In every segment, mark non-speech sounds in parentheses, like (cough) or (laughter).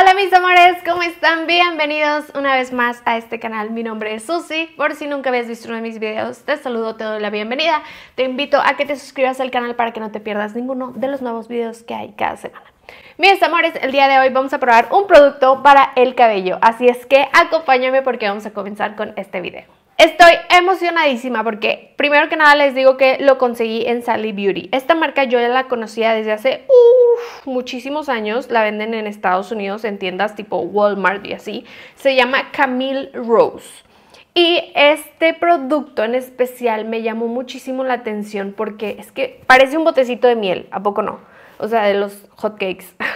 Hola mis amores, ¿cómo están? Bienvenidos una vez más a este canal. Mi nombre es Susi. Por si nunca habías visto uno de mis videos, te saludo, te doy la bienvenida. Te invito a que te suscribas al canal para que no te pierdas ninguno de los nuevos videos que hay cada semana. Mis amores, el día de hoy vamos a probar un producto para el cabello, así es que acompáñame porque vamos a comenzar con este video. Estoy emocionadísima porque primero que nada les digo que lo conseguí en Sally Beauty. Esta marca yo ya la conocía desde hace muchísimos años. La venden en Estados Unidos en tiendas tipo Walmart y así. Se llama Camille Rose. Y este producto en especial me llamó muchísimo la atención porque es que parece un botecito de miel, ¿a poco no? O sea, de los hotcakes. (laughs)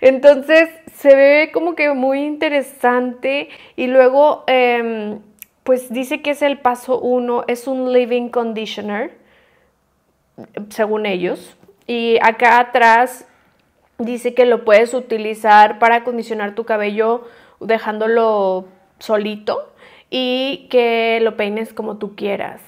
Entonces se ve como que muy interesante y luego... Em, pues dice que es el paso uno, es un living conditioner, según ellos. Y acá atrás dice que lo puedes utilizar para acondicionar tu cabello dejándolo solito y que lo peines como tú quieras.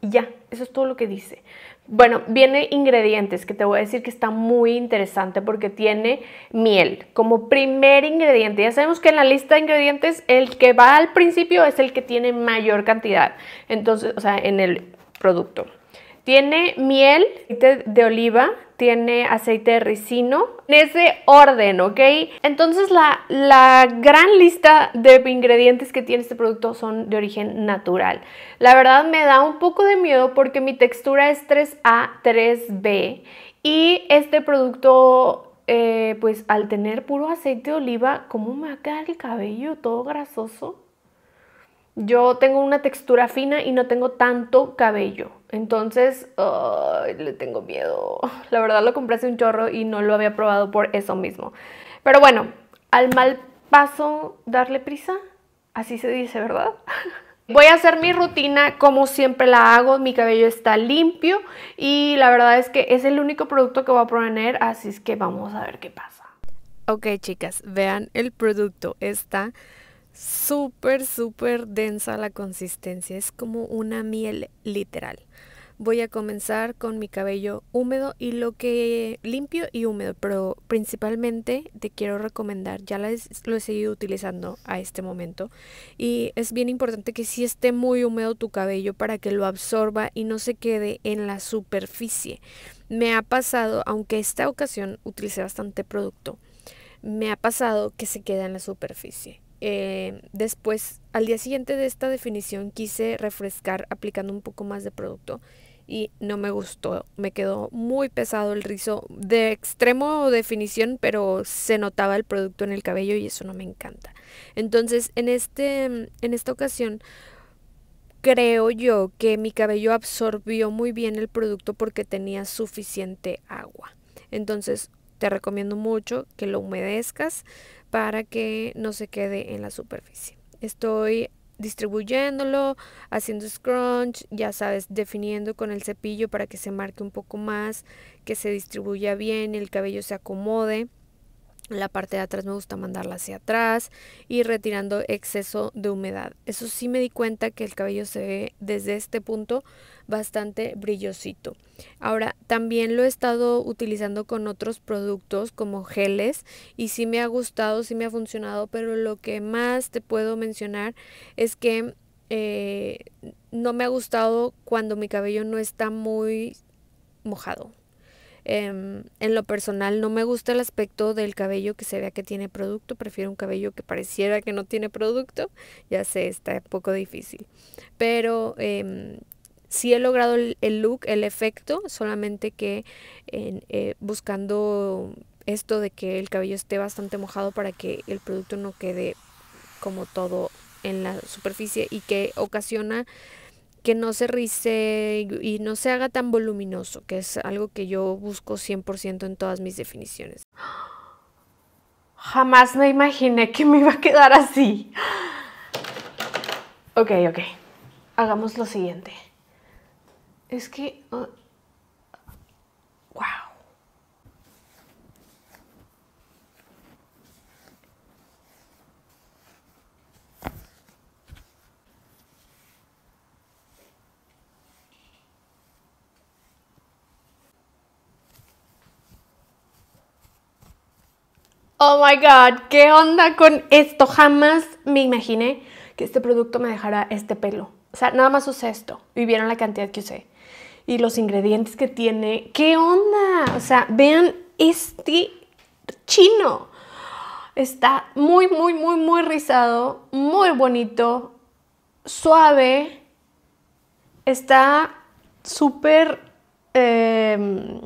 ya, eso es todo lo que dice. Bueno, viene ingredientes que te voy a decir que está muy interesante porque tiene miel como primer ingrediente. Ya sabemos que en la lista de ingredientes el que va al principio es el que tiene mayor cantidad, entonces, o sea, en el producto. Tiene miel de oliva, tiene aceite de ricino. En ese orden, ¿ok? Entonces la, gran lista de ingredientes que tiene este producto son de origen natural. La verdad me da un poco de miedo porque mi textura es 3A, 3B. Y este producto eh, pues al tener puro aceite de oliva, ¿cómo me va a quedar el cabello todo grasoso? Yo tengo una textura fina y no tengo tanto cabello. Entonces, le tengo miedo. (laughs) La verdad lo compré hace un chorro y no lo había probado por eso mismo. Pero bueno, al mal paso, darle prisa. Así se dice, ¿verdad? (laughs) Voy a hacer mi rutina como siempre la hago, mi cabello está limpio y la verdad es que es el único producto que voy a poner, así es que vamos a ver qué pasa. Ok chicas, vean el producto, está súper, súper densa la consistencia. Es como una miel literal. Voy a comenzar con mi cabello húmedo y lo que limpio y húmedo, pero principalmente te quiero recomendar, ya lo he seguido utilizando a este momento y es bien importante que si sí esté muy húmedo tu cabello para que lo absorba y no se quede en la superficie. Me ha pasado, aunque esta ocasión utilicé bastante producto, me ha pasado que se queda en la superficie eh, después, al día siguiente de esta definición, quise refrescar aplicando un poco más de producto y no me gustó. Me quedó muy pesado el rizo de extremo definición, pero se notaba el producto en el cabello y eso no me encanta. Entonces, en, este, mm, en esta ocasión, creo yo que mi cabello absorbió muy bien el producto porque tenía suficiente agua. Entonces, te recomiendo mucho que lo humedezcas para que no se quede en la superficie. Estoy distribuyéndolo, haciendo scrunch, ya sabes, definiendo con el cepillo para que se marque un poco más, que se distribuya bien, el cabello se acomode. La parte de atrás me gusta mandarla hacia atrás y retirando exceso de humedad. Eso sí me di cuenta que el cabello se ve desde este punto bastante brillosito. Ahora también lo he estado utilizando con otros productos como geles y sí me ha gustado, sí me ha funcionado, pero lo que más te puedo mencionar es que eh, no me ha gustado cuando mi cabello no está muy mojado. Em, en lo personal no me gusta el aspecto del cabello que se vea que tiene producto, prefiero un cabello que pareciera que no tiene producto, ya sé, está poco difícil, pero em, sí he logrado el, look, el efecto, solamente que eh, buscando esto de que el cabello esté bastante mojado para que el producto no quede como todo en la superficie y que ocasiona que no se rice y no se haga tan voluminoso, que es algo que yo busco 100% en todas mis definiciones. Jamás me imaginé que me iba a quedar así. Ok, ok. Hagamos lo siguiente. Es que oh, Oh my god, ¿qué onda con esto? Jamás me imaginé que este producto me dejara este pelo. O sea, nada más usé esto y vieron la cantidad que usé y los ingredientes que tiene. ¿Qué onda? O sea, vean este chino. Está muy, muy, muy, muy rizado, muy bonito, suave. Está súper em,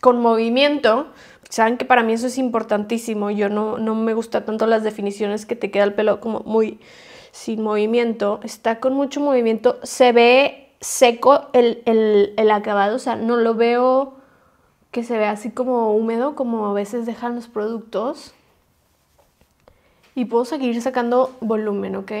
con movimiento. Saben que para mí eso es importantísimo. Yo no, me gusta tanto las definiciones que te queda el pelo como muy sin movimiento. Está con mucho movimiento. Se ve seco el, el acabado. O sea, no lo veo que se vea así como húmedo, como a veces dejan los productos. Y puedo seguir sacando volumen, ¿ok?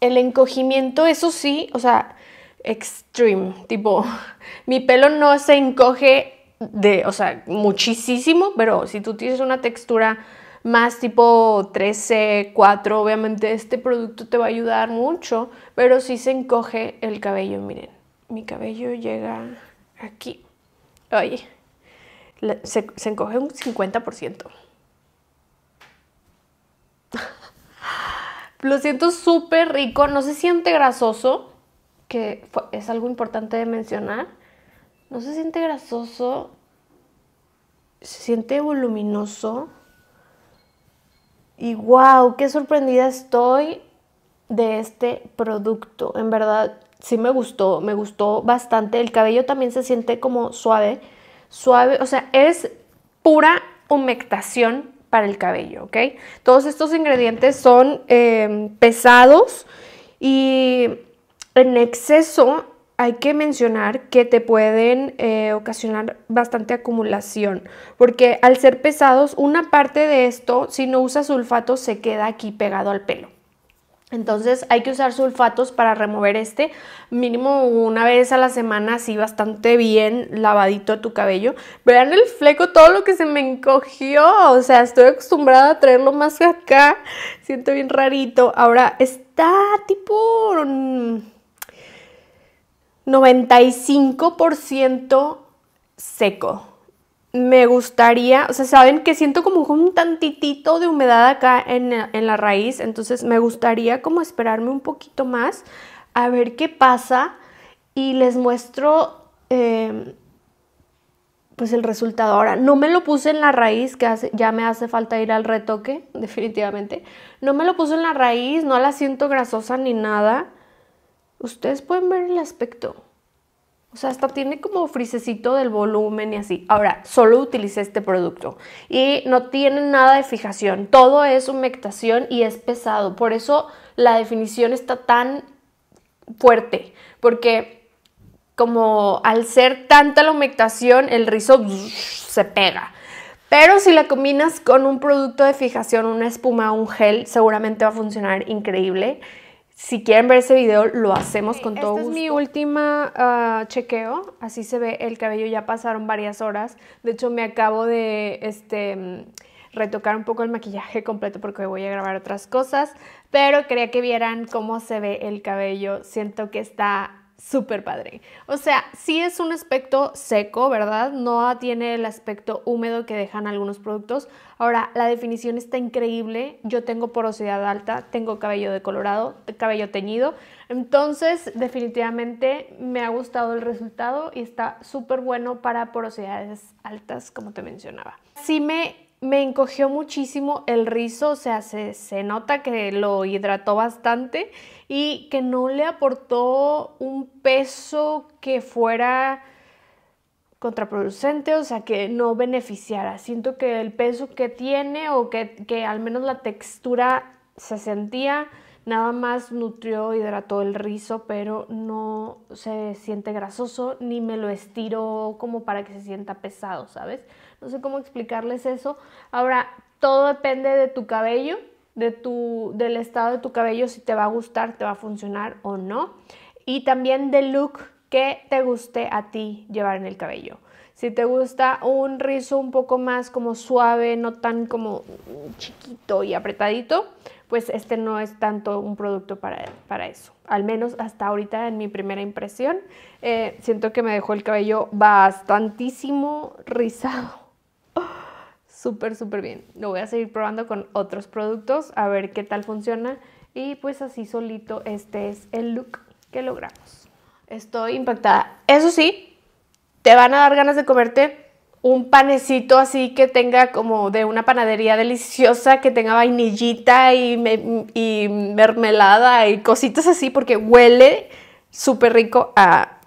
El encogimiento, eso sí, o sea, extreme. Tipo, (laughs) mi pelo no se encoge de, o sea, muchísimo, pero si tú tienes una textura más tipo 13, 4, obviamente este producto te va a ayudar mucho, pero si sí se encoge el cabello, miren, mi cabello llega aquí, oye, se, se encoge un 50%. (laughs) Lo siento súper rico, no se siente grasoso, que es algo importante de mencionar no se siente grasoso, se siente voluminoso. Y wow, qué sorprendida estoy de este producto. En verdad, sí me gustó, me gustó bastante. El cabello también se siente como suave, suave, o sea, es pura humectación para el cabello, ¿ok? Todos estos ingredientes son eh, pesados y en exceso hay que mencionar que te pueden eh, ocasionar bastante acumulación, porque al ser pesados, una parte de esto, si no usas sulfatos, se queda aquí pegado al pelo. Entonces hay que usar sulfatos para remover este, mínimo una vez a la semana, así bastante bien lavadito tu cabello. Vean el fleco, todo lo que se me encogió, o sea, estoy acostumbrada a traerlo más acá, siento bien rarito. Ahora está tipo mm, 95% seco. Me gustaría, o sea, saben que siento como un tantitito de humedad acá en, la raíz, entonces me gustaría como esperarme un poquito más a ver qué pasa y les muestro em, pues el resultado. Ahora, no me lo puse en la raíz, que ya me hace falta ir al retoque, (laughs) definitivamente. No me lo puse en la raíz, no la siento grasosa ni nada ustedes pueden ver el aspecto. O sea, hasta tiene como frisecito del volumen y así. Ahora, solo utilicé este producto y no tiene nada de fijación. Todo es humectación y es pesado. Por eso la definición está tan fuerte. Porque como al ser tanta la humectación, el rizo se pega. Pero si la combinas con un producto de fijación, una espuma, un gel, seguramente va a funcionar increíble. Si quieren ver ese video, lo hacemos con todo gusto. es mi última ah, chequeo. Así se ve el cabello. Ya pasaron varias horas. De hecho, me acabo de este, retocar un poco el maquillaje completo porque voy a grabar otras cosas. Pero quería que vieran cómo se ve el cabello. Siento que está súper padre. O sea, sí es un aspecto seco, ¿verdad? No tiene el aspecto húmedo que dejan algunos productos. Ahora, la definición está increíble. Yo tengo porosidad alta, tengo cabello decolorado, cabello teñido. Entonces, definitivamente me ha gustado el resultado y está súper bueno para porosidades altas, como te mencionaba. Si me me encogió muchísimo el rizo, o sea, se, se, nota que lo hidrató bastante y que no le aportó un peso que fuera contraproducente, o sea, que no beneficiara. Siento que el peso que tiene o que al menos la textura se sentía, Nada más nutrió, hidrató el rizo, pero no se siente grasoso ni me lo estiro como para que se sienta pesado, ¿sabes? No sé cómo explicarles eso. Ahora, todo depende de tu cabello, de tu, del estado de tu cabello, si te va a gustar, te va a funcionar o no. Y también del look que te guste a ti llevar en el cabello. Si te gusta un rizo un poco más como suave, no tan como chiquito y apretadito, pues este no es tanto un producto para, para eso. Al menos hasta ahorita en mi primera impresión, eh, siento que me dejó el cabello bastantísimo rizado. (laughs) súper, súper bien. Lo voy a seguir probando con otros productos a ver qué tal funciona. Y pues así solito este es el look que logramos. Estoy impactada. Eso sí, te van a dar ganas de comerte un panecito así que tenga como de una panadería deliciosa, que tenga vainillita y, mermelada y cositas así, porque huele súper rico a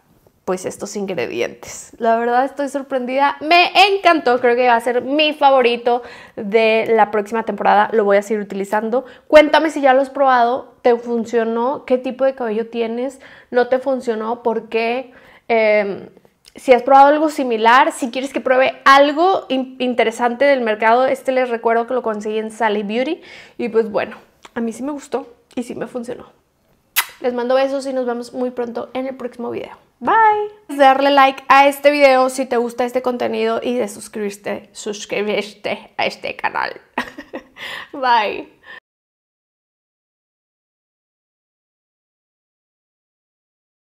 pues estos ingredientes. La verdad estoy sorprendida, me encantó, creo que va a ser mi favorito de la próxima temporada, lo voy a seguir utilizando. Cuéntame si ya lo has probado, ¿te funcionó? ¿Qué tipo de cabello tienes? ¿No te funcionó? ¿Por qué? Em, si has probado algo similar, si quieres que pruebe algo interesante del mercado, este les recuerdo que lo conseguí en Sally Beauty. Y pues bueno, a mí sí me gustó y sí me funcionó. Les mando besos y nos vemos muy pronto en el próximo video. Bye. Darle like a este video si te gusta este contenido y de suscribirte a este canal. (laughs) Bye.